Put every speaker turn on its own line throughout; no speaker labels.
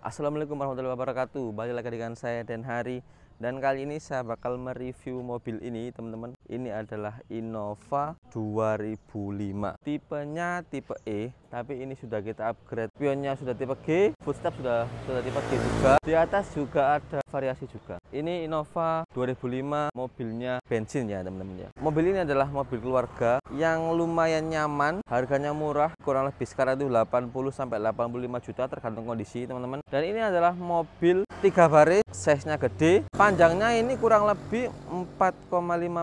Assalamualaikum warahmatullahi wabarakatuh. Balik lagi dengan saya Den Hari dan kali ini saya bakal mereview mobil ini teman-teman ini adalah Innova 2005 tipenya tipe E tapi ini sudah kita upgrade pionnya sudah tipe G footstep sudah sudah tipe G juga di atas juga ada variasi juga ini Innova 2005 mobilnya bensin ya teman-teman ya mobil ini adalah mobil keluarga yang lumayan nyaman harganya murah kurang lebih sekarang itu 80 85 juta tergantung kondisi teman-teman dan ini adalah mobil tiga baris size nya gede panjangnya ini kurang lebih 4,5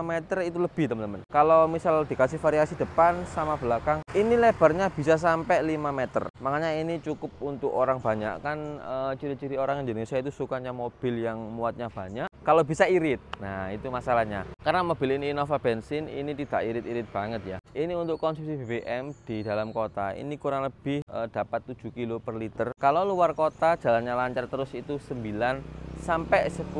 meter itu lebih teman-teman kalau misal dikasih variasi depan sama belakang ini lebarnya bisa sampai 5 meter makanya ini cukup untuk orang banyak kan eh, ciri-ciri e, orang Indonesia itu sukanya mobil yang muatnya banyak kalau bisa irit nah itu masalahnya karena mobil ini Innova bensin ini tidak irit-irit banget ya ini untuk konsumsi BBM di dalam kota ini kurang lebih e, dapat 7 kilo per liter. Kalau luar kota jalannya lancar terus itu 9 sampai 10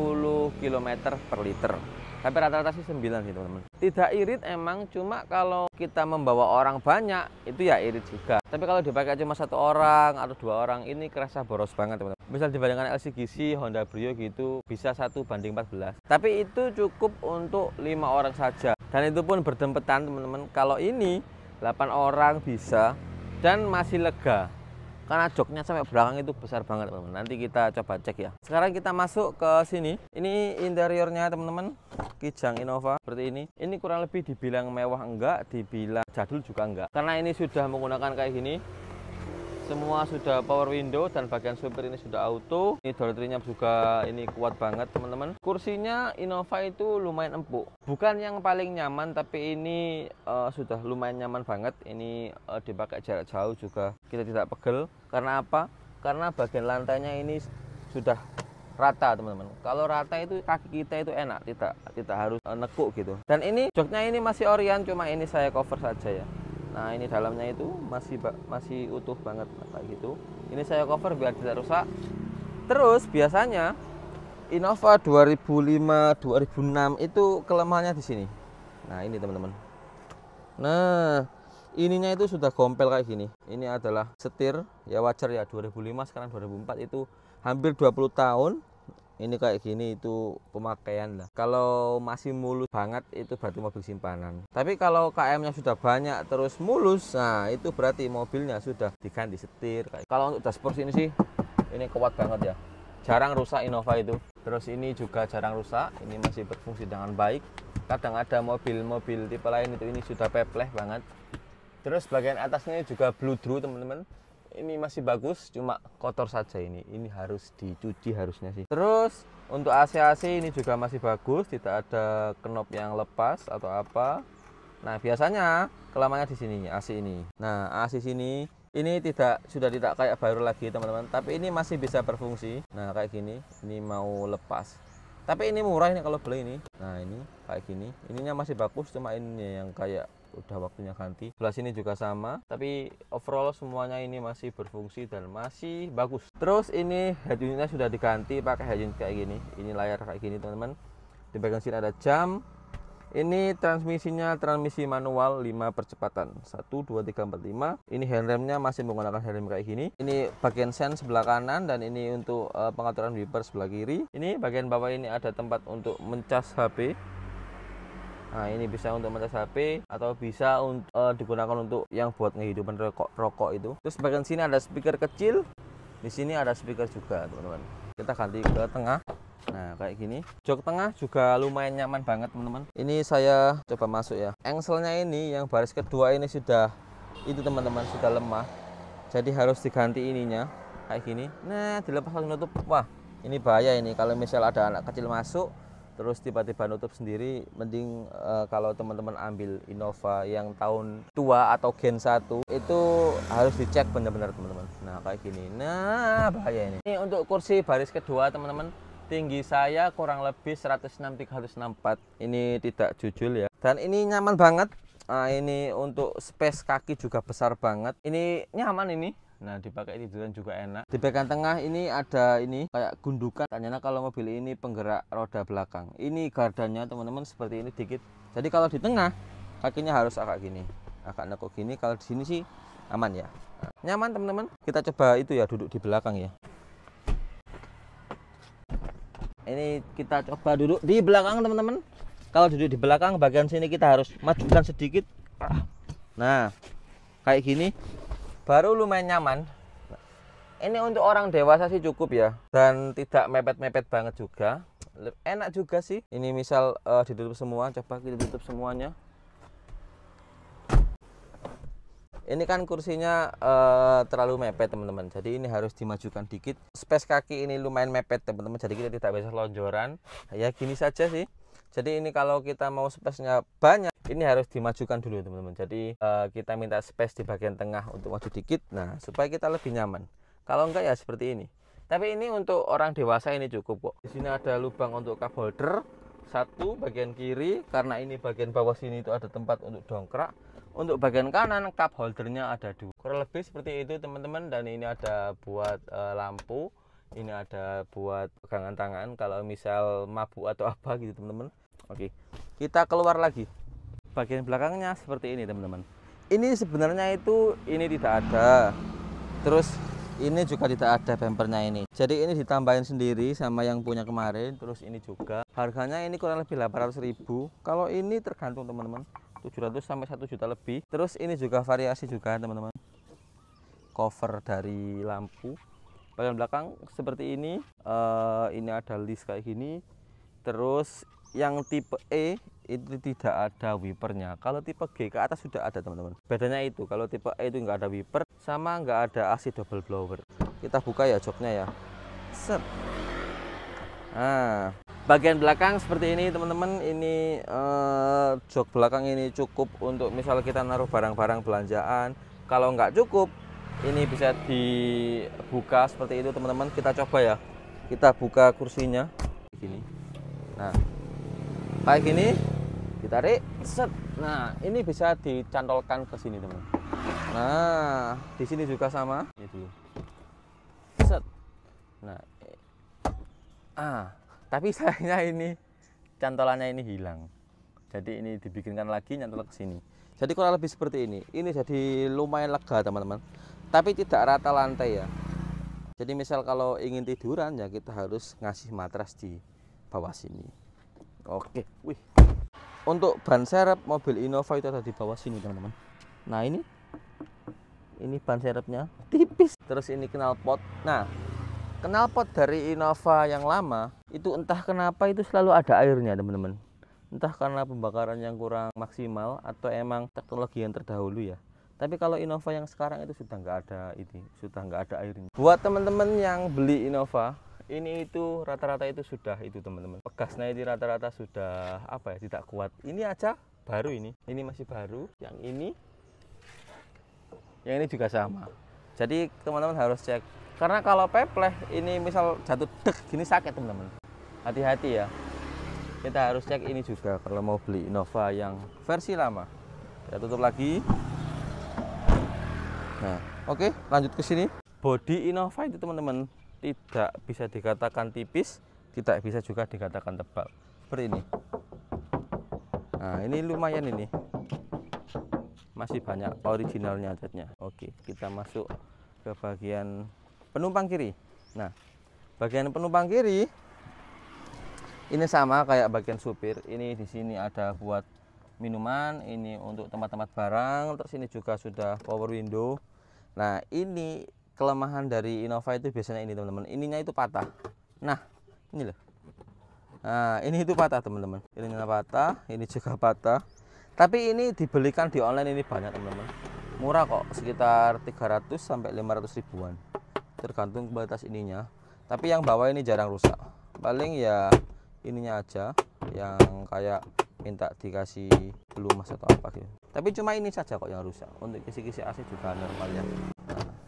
km per liter tapi rata-rata sih 9 sih teman-teman tidak irit emang cuma kalau kita membawa orang banyak itu ya irit juga tapi kalau dipakai cuma satu orang atau dua orang ini kerasa boros banget teman-teman misal dibandingkan LCGC Honda Brio gitu bisa satu banding 14 tapi itu cukup untuk lima orang saja dan itu pun berdempetan teman-teman kalau ini 8 orang bisa dan masih lega karena joknya sampai belakang itu besar banget teman-teman nanti kita coba cek ya sekarang kita masuk ke sini ini interiornya teman-teman Kijang Innova seperti ini ini kurang lebih dibilang mewah enggak dibilang jadul juga enggak karena ini sudah menggunakan kayak gini semua sudah power window dan bagian supir ini sudah auto ini door dorotrinya juga ini kuat banget teman-teman kursinya Innova itu lumayan empuk bukan yang paling nyaman tapi ini uh, sudah lumayan nyaman banget ini uh, dipakai jarak jauh juga kita tidak pegel karena apa karena bagian lantainya ini sudah rata teman-teman kalau rata itu kaki kita itu enak tidak tidak harus eh, nekuk gitu dan ini joknya ini masih orient, cuma ini saya cover saja ya nah ini dalamnya itu masih masih utuh banget kayak gitu ini saya cover biar tidak rusak terus biasanya Innova 2005 2006 itu kelemahannya di sini nah ini teman-teman nah ininya itu sudah gompel kayak gini ini adalah setir ya wajar ya 2005 sekarang 2004 itu hampir 20 tahun ini kayak gini itu pemakaian lah kalau masih mulus banget itu berarti mobil simpanan tapi kalau KM nya sudah banyak terus mulus nah itu berarti mobilnya sudah diganti setir gitu. kalau untuk dashboard ini sih ini kuat banget ya jarang rusak Innova itu terus ini juga jarang rusak ini masih berfungsi dengan baik kadang ada mobil-mobil tipe lain itu ini sudah pepleh banget terus bagian atasnya juga blue drew teman-teman ini masih bagus cuma kotor saja ini ini harus dicuci harusnya sih terus untuk AC-AC ini juga masih bagus tidak ada kenop yang lepas atau apa nah biasanya kelamanya di sini AC ini nah AC sini ini tidak sudah tidak kayak baru lagi teman-teman tapi ini masih bisa berfungsi nah kayak gini ini mau lepas tapi ini murah ini kalau beli ini nah ini kayak gini ininya masih bagus cuma ini yang kayak udah waktunya ganti sebelah sini juga sama tapi overall semuanya ini masih berfungsi dan masih bagus terus ini head unitnya sudah diganti pakai head unit kayak gini ini layar kayak gini teman-teman di bagian sini ada jam ini transmisinya transmisi manual 5 percepatan 1, 2, 3, 4, 5 Ini handremnya masih menggunakan handrem kayak gini Ini bagian sen sebelah kanan dan ini untuk eh, pengaturan wiper sebelah kiri Ini bagian bawah ini ada tempat untuk mencas HP Nah, ini bisa untuk mencas HP atau bisa uh, digunakan untuk yang buat kehidupan rokok, rokok itu. Terus bagian sini ada speaker kecil. Di sini ada speaker juga, teman-teman. Kita ganti ke tengah. Nah, kayak gini. Jok tengah juga lumayan nyaman banget, teman-teman. Ini saya coba masuk ya. Engselnya ini yang baris kedua ini sudah itu teman-teman sudah lemah. Jadi harus diganti ininya kayak gini. Nah, dilepas langsung nutup. Wah, ini bahaya ini kalau misal ada anak kecil masuk terus tiba-tiba nutup sendiri mending e, kalau teman-teman ambil Innova yang tahun tua atau gen 1 itu harus dicek benar-benar teman-teman nah kayak gini nah bahaya ini ini untuk kursi baris kedua teman-teman tinggi saya kurang lebih 106 364 ini tidak jujur ya dan ini nyaman banget nah, ini untuk space kaki juga besar banget ini nyaman ini Nah, dipakai tiduran juga enak. Di bagian tengah ini ada ini kayak gundukan. Tanyanya kalau mobil ini penggerak roda belakang. Ini gardannya teman-teman seperti ini dikit. Jadi kalau di tengah kakinya harus agak gini. Agak nekuk gini. Kalau di sini sih aman ya. Nah, nyaman teman-teman. Kita coba itu ya duduk di belakang ya. Ini kita coba duduk di belakang teman-teman. Kalau duduk di belakang bagian sini kita harus majukan sedikit. Ah. Nah, kayak gini baru lumayan nyaman ini untuk orang dewasa sih cukup ya dan tidak mepet-mepet banget juga enak juga sih ini misal uh, ditutup semua coba kita tutup semuanya ini kan kursinya uh, terlalu mepet teman-teman jadi ini harus dimajukan dikit space kaki ini lumayan mepet teman-teman jadi kita tidak bisa lonjoran ya gini saja sih jadi ini kalau kita mau space-nya banyak ini harus dimajukan dulu teman-teman jadi uh, kita minta space di bagian tengah untuk maju dikit nah supaya kita lebih nyaman kalau enggak ya seperti ini tapi ini untuk orang dewasa ini cukup kok di sini ada lubang untuk cup holder satu bagian kiri karena ini bagian bawah sini itu ada tempat untuk dongkrak untuk bagian kanan cup holdernya ada dua kurang lebih seperti itu teman-teman dan ini ada buat uh, lampu ini ada buat pegangan tangan kalau misal mabuk atau apa gitu teman-teman oke kita keluar lagi bagian belakangnya seperti ini teman-teman ini sebenarnya itu ini tidak ada terus ini juga tidak ada bumpernya ini jadi ini ditambahin sendiri sama yang punya kemarin terus ini juga harganya ini kurang lebih 800.000 kalau ini tergantung teman-teman 700 sampai 1 juta lebih terus ini juga variasi juga teman-teman cover dari lampu bagian belakang seperti ini uh, ini ada list kayak gini terus yang tipe E itu tidak ada wipernya kalau tipe G ke atas sudah ada teman-teman bedanya itu kalau tipe E itu nggak ada wiper sama nggak ada AC double blower kita buka ya joknya ya set nah bagian belakang seperti ini teman-teman ini eh, jok belakang ini cukup untuk misal kita naruh barang-barang belanjaan kalau nggak cukup ini bisa dibuka seperti itu teman-teman kita coba ya kita buka kursinya gini nah kayak gini ditarik set nah ini bisa dicantolkan ke sini teman nah di sini juga sama ini dulu set nah eh, ah tapi sayangnya ini cantolannya ini hilang jadi ini dibikinkan lagi nyantol ke sini jadi kurang lebih seperti ini ini jadi lumayan lega teman-teman tapi tidak rata lantai ya jadi misal kalau ingin tiduran ya kita harus ngasih matras di bawah sini Oke, wih. Untuk ban serep mobil Innova itu ada di bawah sini, teman-teman. Nah, ini ini ban serepnya tipis. Terus ini knalpot. Nah, knalpot dari Innova yang lama itu entah kenapa itu selalu ada airnya, teman-teman. Entah karena pembakaran yang kurang maksimal atau emang teknologi yang terdahulu ya. Tapi kalau Innova yang sekarang itu sudah nggak ada ini, sudah nggak ada airnya. Buat teman-teman yang beli Innova, ini itu rata-rata itu sudah itu teman-teman pegasnya ini rata-rata sudah apa ya tidak kuat ini aja baru ini ini masih baru yang ini yang ini juga sama jadi teman-teman harus cek karena kalau pepleh ini misal jatuh dek gini sakit teman-teman hati-hati ya kita harus cek ini juga kalau mau beli Innova yang versi lama kita tutup lagi nah oke lanjut ke sini body Innova itu teman-teman tidak bisa dikatakan tipis tidak bisa juga dikatakan tebal seperti ini nah ini lumayan ini masih banyak originalnya catnya oke kita masuk ke bagian penumpang kiri nah bagian penumpang kiri ini sama kayak bagian supir ini di sini ada buat minuman ini untuk tempat-tempat barang terus ini juga sudah power window nah ini kelemahan dari Innova itu biasanya ini teman-teman ininya itu patah nah ini loh nah ini itu patah teman-teman ininya patah ini juga patah tapi ini dibelikan di online ini banyak teman-teman murah kok sekitar 300 sampai 500 ribuan tergantung kualitas ininya tapi yang bawah ini jarang rusak paling ya ininya aja yang kayak minta dikasih pelumas atau apa gitu tapi cuma ini saja kok yang rusak untuk kisi-kisi AC juga normal ya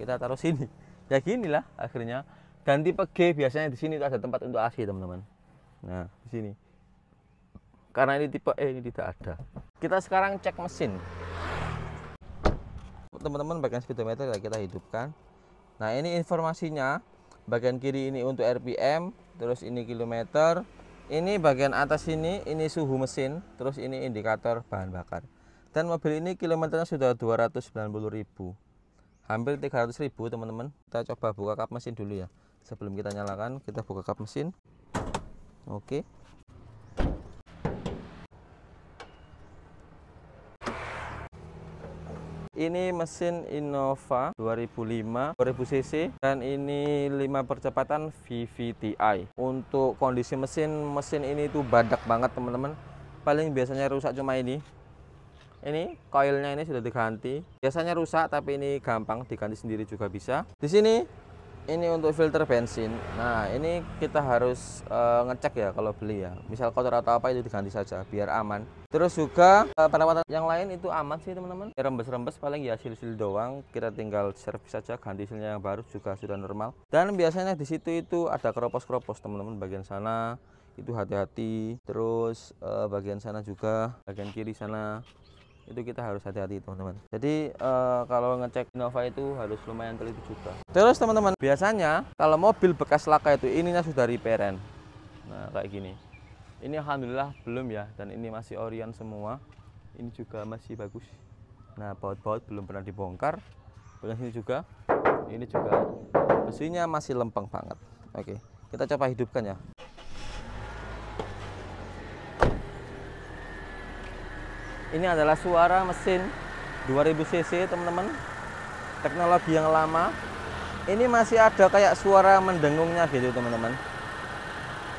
kita taruh sini ya ginilah akhirnya ganti pege biasanya di sini ada tempat untuk AC teman-teman nah di sini karena ini tipe E ini tidak ada kita sekarang cek mesin teman-teman bagian speedometer kita hidupkan nah ini informasinya bagian kiri ini untuk RPM terus ini kilometer ini bagian atas ini ini suhu mesin terus ini indikator bahan bakar dan mobil ini kilometernya sudah 290.000 hampir 300 ribu teman-teman kita coba buka kap mesin dulu ya sebelum kita nyalakan kita buka kap mesin oke ini mesin Innova 2005 2000 cc dan ini 5 percepatan VVTi untuk kondisi mesin mesin ini tuh badak banget teman-teman paling biasanya rusak cuma ini ini koilnya ini sudah diganti biasanya rusak tapi ini gampang diganti sendiri juga bisa di sini ini untuk filter bensin nah ini kita harus e, ngecek ya kalau beli ya misal kotor atau apa itu diganti saja biar aman terus juga e, eh, perawatan yang lain itu aman sih teman-teman ya, rembes-rembes paling ya sil-sil doang kita tinggal servis saja ganti silnya yang baru juga sudah normal dan biasanya di situ itu ada keropos-keropos teman-teman bagian sana itu hati-hati terus e, bagian sana juga bagian kiri sana itu kita harus hati-hati teman-teman jadi uh, kalau ngecek Innova itu harus lumayan teliti juga terus teman-teman biasanya kalau mobil bekas laka itu ininya sudah repairan nah kayak gini ini Alhamdulillah belum ya dan ini masih Orion semua ini juga masih bagus nah baut-baut belum pernah dibongkar Belum ini juga ini juga besinya masih lempeng banget oke kita coba hidupkan ya ini adalah suara mesin 2000 cc teman-teman teknologi yang lama ini masih ada kayak suara mendengungnya gitu teman-teman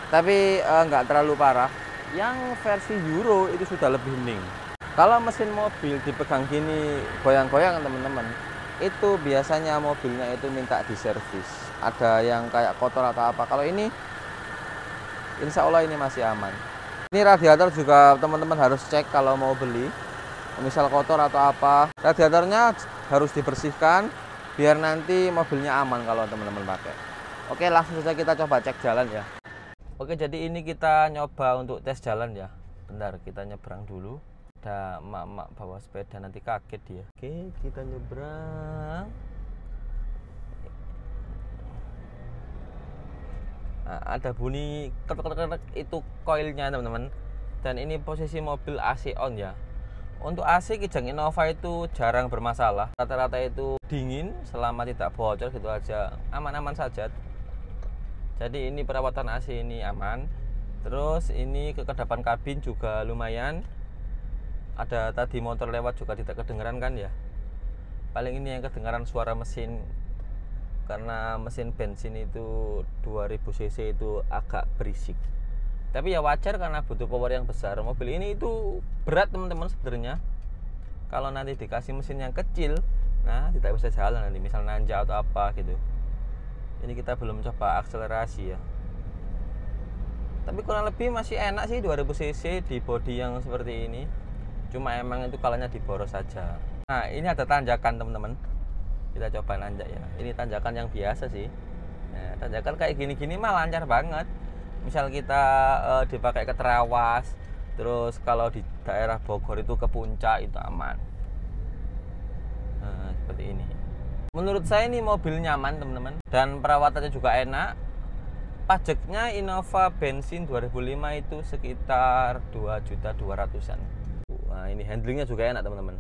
tapi eh, nggak eh, terlalu parah yang versi Euro itu sudah lebih hening kalau mesin mobil dipegang gini goyang-goyang teman-teman itu biasanya mobilnya itu minta diservis ada yang kayak kotor atau apa kalau ini insya Allah ini masih aman ini radiator juga teman-teman harus cek kalau mau beli. Misal kotor atau apa, radiatornya harus dibersihkan biar nanti mobilnya aman kalau teman-teman pakai. Oke, langsung saja kita coba cek jalan ya. Oke, jadi ini kita nyoba untuk tes jalan ya. Bentar, kita nyebrang dulu. Ada mak-mak bawa sepeda nanti kaget dia. Oke, kita nyebrang. Eh, ada bunyi ketek-ketek itu koilnya teman-teman dan ini posisi mobil AC on ya untuk AC Kijang Innova itu jarang bermasalah rata-rata itu dingin selama tidak bocor gitu aja aman-aman saja jadi ini perawatan AC ini aman terus ini kekedapan kabin juga lumayan ada tadi motor lewat juga tidak kedengeran kan ya paling ini yang kedengaran suara mesin karena mesin bensin itu 2000 cc itu agak berisik tapi ya wajar karena butuh power yang besar mobil ini itu berat teman-teman sebenarnya kalau nanti dikasih mesin yang kecil nah tidak bisa jalan nanti misal nanjak atau apa gitu ini kita belum coba akselerasi ya tapi kurang lebih masih enak sih 2000 cc di body yang seperti ini cuma emang itu kalanya diboros saja nah ini ada tanjakan teman-teman kita coba nanjak ya ini tanjakan yang biasa sih nah, tanjakan kayak gini-gini mah lancar banget misal kita uh, dipakai ke Terawas terus kalau di daerah Bogor itu ke puncak itu aman nah, seperti ini menurut saya ini mobil nyaman teman-teman dan perawatannya juga enak pajaknya Innova bensin 2005 itu sekitar 2.200an nah ini handlingnya juga enak teman-teman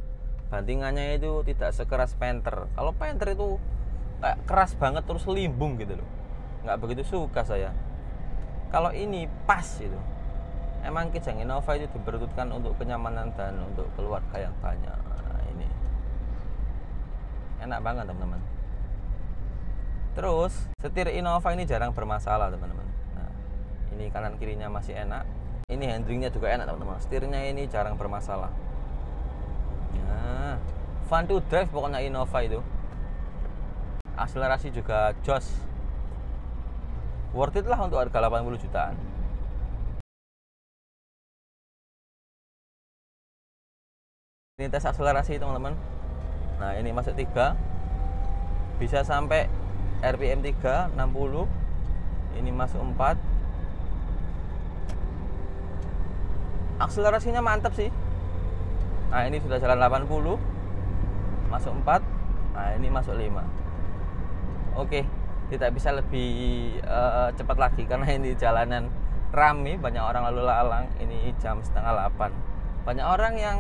bantingannya itu tidak sekeras penter. kalau penter itu kayak keras banget terus limbung gitu loh nggak begitu suka saya kalau ini pas gitu emang Kijang Innova itu diperuntukkan untuk kenyamanan dan untuk keluarga yang banyak nah, ini enak banget teman-teman terus setir Innova ini jarang bermasalah teman-teman nah, ini kanan kirinya masih enak ini handlingnya juga enak teman-teman setirnya ini jarang bermasalah nah, fun to drive pokoknya Innova itu akselerasi juga jos worth it lah untuk harga 80 jutaan ini tes akselerasi teman-teman nah ini masuk 3 bisa sampai RPM 3 60 ini masuk 4 akselerasinya mantap sih nah ini sudah jalan 80 masuk 4 nah ini masuk 5 oke tidak bisa lebih uh, cepat lagi karena ini jalanan rame banyak orang lalu lalang ini jam setengah 8 banyak orang yang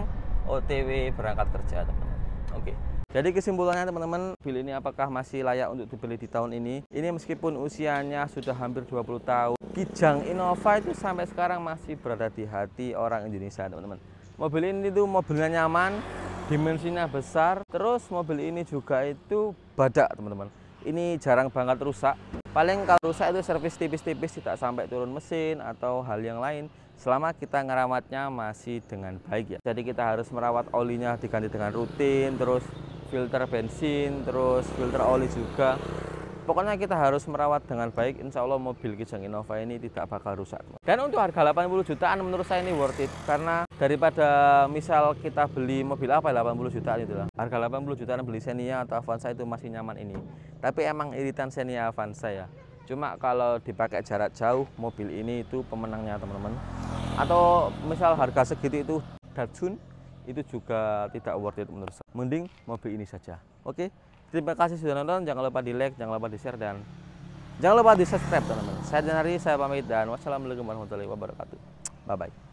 OTW berangkat kerja teman-teman oke jadi kesimpulannya teman-teman, mobil ini apakah masih layak untuk dibeli di tahun ini? Ini meskipun usianya sudah hampir 20 tahun, Kijang Innova itu sampai sekarang masih berada di hati orang Indonesia, teman-teman mobil ini tuh mobilnya nyaman dimensinya besar terus mobil ini juga itu badak teman-teman ini jarang banget rusak paling kalau rusak itu servis tipis-tipis tidak sampai turun mesin atau hal yang lain selama kita ngerawatnya masih dengan baik ya jadi kita harus merawat olinya diganti dengan rutin terus filter bensin terus filter oli juga Pokoknya kita harus merawat dengan baik, insya Allah mobil Kijang Innova ini tidak bakal rusak. Dan untuk harga 80 jutaan menurut saya ini worth it, karena daripada misal kita beli mobil apa 80 ya, jutaan itu lah. Harga 80 jutaan beli Xenia atau Avanza itu masih nyaman ini. Tapi emang iritan Xenia Avanza ya. Cuma kalau dipakai jarak jauh, mobil ini itu pemenangnya teman-teman. Atau misal harga segitu itu Datsun, itu juga tidak worth it menurut saya. Mending mobil ini saja. Oke, okay? Terima kasih sudah nonton. Jangan lupa di like, jangan lupa di share dan jangan lupa di subscribe teman-teman. Saya Denari, saya pamit dan wassalamualaikum warahmatullahi wabarakatuh. Bye bye.